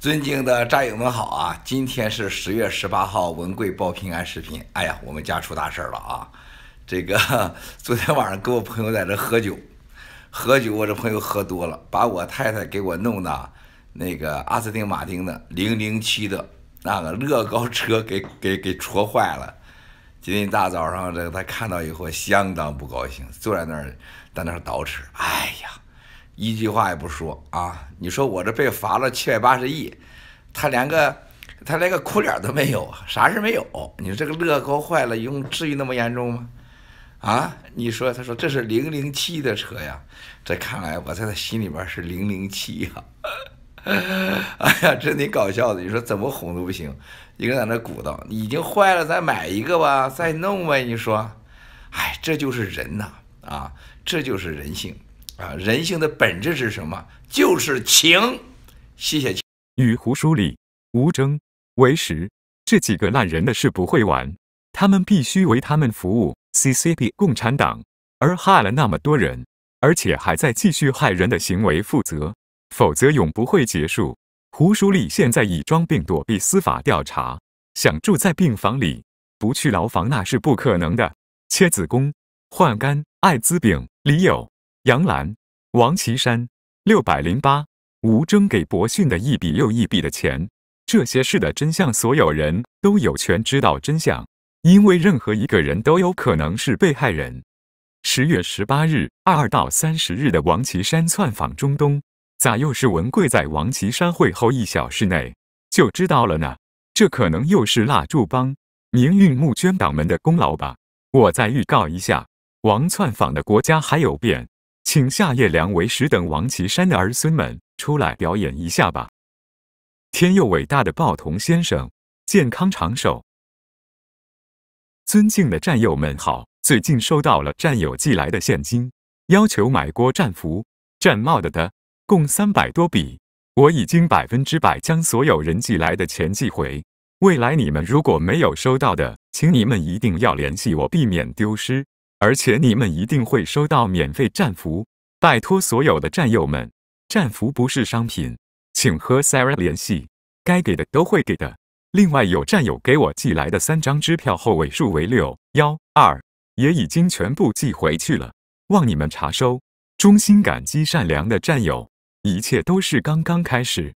尊敬的战友们好啊！今天是十月十八号，文贵报平安视频。哎呀，我们家出大事儿了啊！这个昨天晚上跟我朋友在这喝酒，喝酒我这朋友喝多了，把我太太给我弄的，那个阿斯顿马丁的零零七的那个乐高车给给给戳坏了。今天大早上这个他看到以后相当不高兴，坐在那儿在那儿倒饬，哎呀！一句话也不说啊！你说我这被罚了七百八十亿，他连个他连个哭脸都没有，啥事没有。你说这个乐高坏了，用至于那么严重吗？啊？你说他说这是零零七的车呀，这看来我在他心里边是零零七呀。哎呀，真挺搞笑的。你说怎么哄都不行，一个在那鼓捣，已经坏了，再买一个吧，再弄呗。你说，哎，这就是人呐，啊，这就是人性。啊，人性的本质是什么？就是情。谢谢。与胡书立、吴征、为时这几个烂人的事不会完，他们必须为他们服务。C C P 共产党而害了那么多人，而且还在继续害人的行为负责，否则永不会结束。胡书立现在已装病躲避司法调查，想住在病房里，不去牢房那是不可能的。切子宫、换肝、艾滋病、里有。杨澜、王岐山六百零八，吴征给博讯的一笔又一笔的钱，这些事的真相，所有人都有权知道真相，因为任何一个人都有可能是被害人。十月十八日二二到三十日的王岐山窜访中东，咋又是文贵在王岐山会后一小时内就知道了呢？这可能又是蜡烛帮、明运募捐党们的功劳吧？我再预告一下，王窜访的国家还有变。请夏叶良为使等王岐山的儿孙们出来表演一下吧！天佑伟大的报童先生，健康长寿！尊敬的战友们好，最近收到了战友寄来的现金，要求买锅战服、战帽的的，共三百多笔，我已经百分之百将所有人寄来的钱寄回。未来你们如果没有收到的，请你们一定要联系我，避免丢失。而且你们一定会收到免费战服，拜托所有的战友们，战服不是商品，请和 Sarah 联系，该给的都会给的。另外有战友给我寄来的三张支票，后尾数为六幺二，也已经全部寄回去了，望你们查收。衷心感激善良的战友，一切都是刚刚开始。